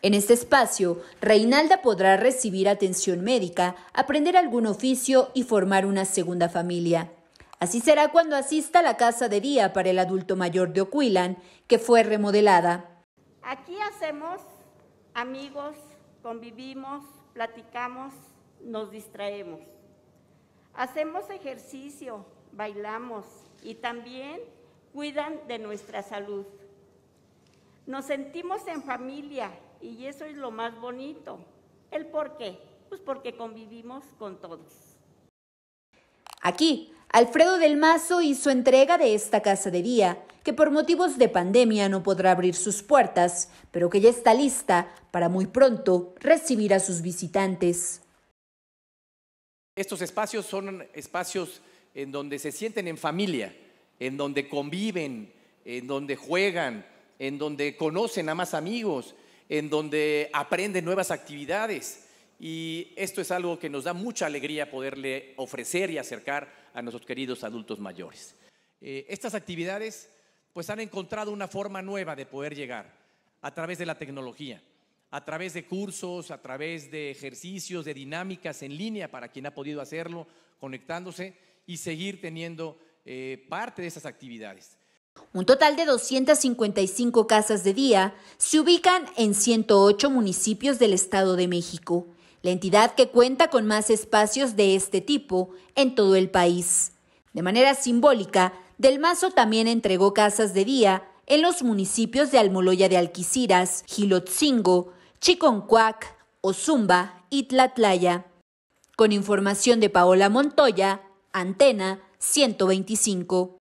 En este espacio, Reinalda podrá recibir atención médica, aprender algún oficio y formar una segunda familia. Así será cuando asista a la casa de día para el adulto mayor de Oquilan, que fue remodelada. Aquí hacemos amigos, convivimos, platicamos, nos distraemos. Hacemos ejercicio, bailamos y también cuidan de nuestra salud. Nos sentimos en familia y eso es lo más bonito. ¿El por qué? Pues porque convivimos con todos. Aquí, Alfredo del Mazo hizo entrega de esta casa de día, que por motivos de pandemia no podrá abrir sus puertas, pero que ya está lista para muy pronto recibir a sus visitantes. Estos espacios son espacios en donde se sienten en familia, en donde conviven, en donde juegan, en donde conocen a más amigos, en donde aprende nuevas actividades. Y esto es algo que nos da mucha alegría poderle ofrecer y acercar a nuestros queridos adultos mayores. Eh, estas actividades pues han encontrado una forma nueva de poder llegar a través de la tecnología, a través de cursos, a través de ejercicios, de dinámicas en línea para quien ha podido hacerlo, conectándose y seguir teniendo eh, parte de esas actividades. Un total de 255 casas de día se ubican en 108 municipios del Estado de México, la entidad que cuenta con más espacios de este tipo en todo el país. De manera simbólica, Del Mazo también entregó casas de día en los municipios de Almoloya de Alquiciras, Gilotzingo, Chiconcuac, Ozumba y Tlatlaya. Con información de Paola Montoya, Antena 125.